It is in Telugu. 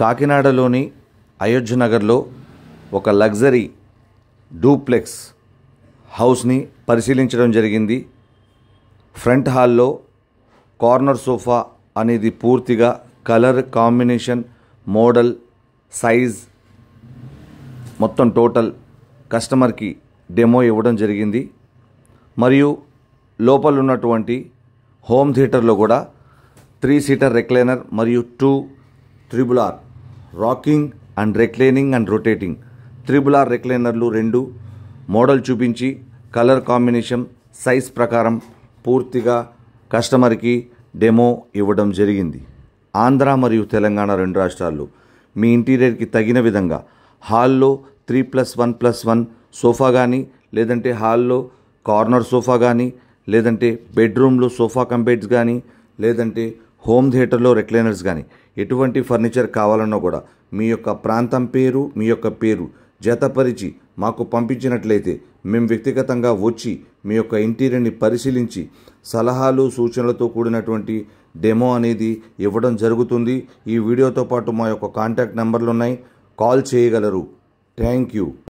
కాకినాడలోని అయోధ్య నగర్లో ఒక లగ్జరీ డూప్లెక్స్ హౌస్ని పరిశీలించడం జరిగింది ఫ్రంట్ హాల్లో కార్నర్ సోఫా అనేది పూర్తిగా కలర్ కాంబినేషన్ మోడల్ సైజ్ మొత్తం టోటల్ కస్టమర్కి డెమో ఇవ్వడం జరిగింది మరియు లోపల ఉన్నటువంటి హోమ్ థియేటర్లో కూడా త్రీ సీటర్ రెక్లైనర్ మరియు two triple R rocking and reclining and rotating triple R రెక్లైనర్లు రెండు మోడల్ చూపించి కలర్ కాంబినేషన్ సైజ్ ప్రకారం పూర్తిగా కస్టమర్కి డెమో ఇవ్వడం జరిగింది ఆంధ్ర మరియు తెలంగాణ రెండు రాష్ట్రాల్లో మీ ఇంటీరియర్కి తగిన విధంగా హాల్లో three plus one plus one sofa కానీ లేదంటే హాల్లో కార్నర్ సోఫా కానీ లేదంటే బెడ్రూమ్లో సోఫా కంబెడ్స్ కానీ లేదంటే హోమ్ థియేటర్లో రెక్లైనర్స్ కానీ ఎటువంటి ఫర్నిచర్ కావాలన్నా కూడా మీ యొక్క ప్రాంతం పేరు మీ యొక్క పేరు జతపరిచి మాకు పంపించినట్లయితే మేము వ్యక్తిగతంగా వచ్చి మీ యొక్క ఇంటీరియర్ని పరిశీలించి సలహాలు సూచనలతో కూడినటువంటి డెమో అనేది ఇవ్వడం జరుగుతుంది ఈ వీడియోతో పాటు మా యొక్క కాంటాక్ట్ నెంబర్లు ఉన్నాయి కాల్ చేయగలరు థ్యాంక్ యూ